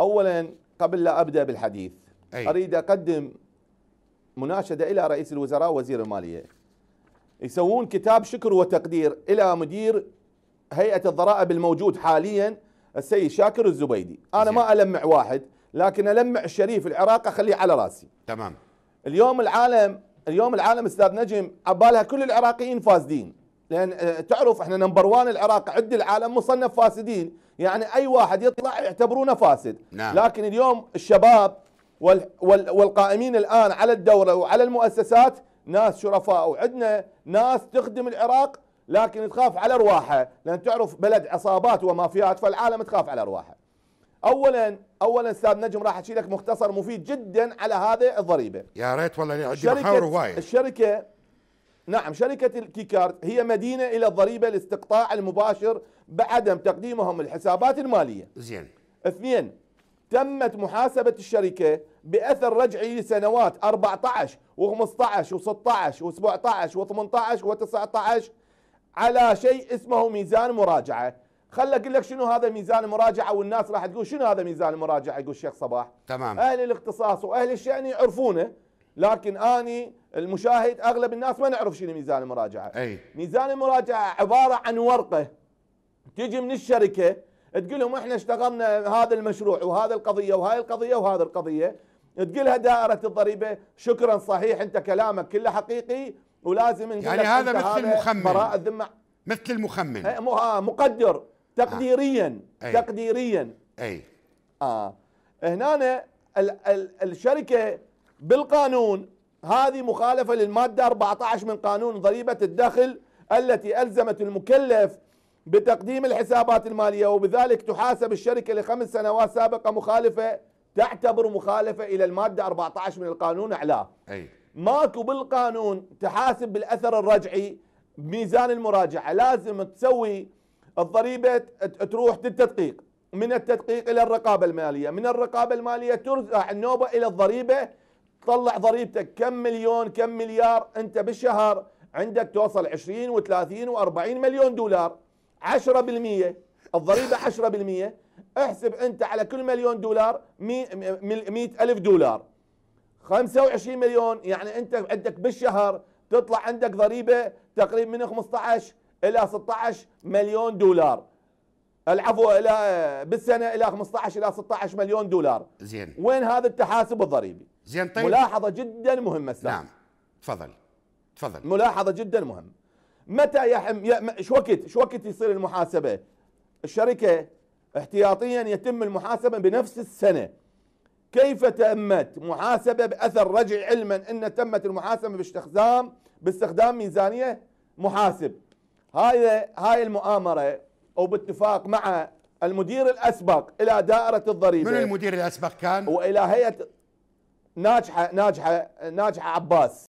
اولا قبل لا ابدا بالحديث أي. اريد اقدم مناشده الى رئيس الوزراء وزير الماليه يسوون كتاب شكر وتقدير الى مدير هيئه الضرائب الموجود حاليا السيد شاكر الزبيدي انا زي. ما المع واحد لكن المع الشريف العراق اخليه على راسي تمام اليوم العالم اليوم العالم استاذ نجم عبالها كل العراقيين فاسدين لان آه، تعرف احنا نمبر وان العراق عد العالم مصنف فاسدين يعني اي واحد يطلع يعتبرونه فاسد نعم. لكن اليوم الشباب وال والقائمين الان على الدوره وعلى المؤسسات ناس شرفاء وعندنا ناس تخدم العراق لكن تخاف على ارواحه لان تعرف بلد عصابات ومافيات فالعالم تخاف على ارواحه اولا اولا استاذ نجم راح اشيلك مختصر مفيد جدا على هذه الضريبه يا ريت والله عندي محاور هوايه الشركه نعم شركة الكيكارد هي مدينة إلى الضريبة الاستقطاع المباشر بعدم تقديمهم الحسابات المالية زين اثنين تمت محاسبة الشركة بأثر رجعي لسنوات 14 و15 و16 و17 و18 و19 على شيء اسمه ميزان مراجعة خل اقول لك شنو هذا ميزان المراجعه والناس راح تقول شنو هذا ميزان المراجعه يقول الشيخ صباح تمام اهل الاختصاص واهل الشان يعرفونه لكن اني المشاهد اغلب الناس ما نعرف شنو ميزان المراجعه أي. ميزان المراجعه عباره عن ورقه تجي من الشركه تقول لهم احنا اشتغلنا هذا المشروع وهذا القضيه وهاي القضيه وهذا القضيه تقول لها دائره الضريبه شكرا صحيح انت كلامك كله حقيقي ولازم نقول يعني هذا مثل المخمن براءة ذمه مثل المخمن آه، مقدر تقديريا آه. تقديريا اي اه هنا الشركه بالقانون هذه مخالفة للمادة 14 من قانون ضريبة الدخل التي ألزمت المكلف بتقديم الحسابات المالية وبذلك تحاسب الشركة لخمس سنوات سابقة مخالفة تعتبر مخالفة إلى المادة 14 من القانون أعلاه أي. ماكو بالقانون تحاسب بالأثر الرجعي بميزان المراجعة لازم تسوي الضريبة تروح للتدقيق من التدقيق إلى الرقابة المالية من الرقابة المالية ترجع النوبة إلى الضريبة طلع ضريبتك كم مليون كم مليار انت بالشهر عندك توصل 20 و30 و40 مليون دولار 10% الضريبة 10% احسب انت على كل مليون دولار 100 ألف دولار 25 مليون يعني انت عندك بالشهر تطلع عندك ضريبة تقريبا من 15 إلى 16 مليون دولار العفو إلى بالسنة إلى 15 إلى 16 مليون دولار زين وين هذا التحاسب الضريبي زين طيب ملاحظه جدا مهمه استاذ نعم تفضل تفضل ملاحظه جدا مهمه متى يحم ايش شو وقت شو وقت يصير المحاسبه الشركه احتياطيا يتم المحاسبه بنفس السنه كيف تمت محاسبه باثر رجع علما ان تمت المحاسبه باستخدام باستخدام ميزانيه محاسب هاي هاي المؤامره او باتفاق مع المدير الاسبق الى دائره الضريبه من المدير الاسبق كان والى هيئه ناجحه ناجحه ناجحه عباس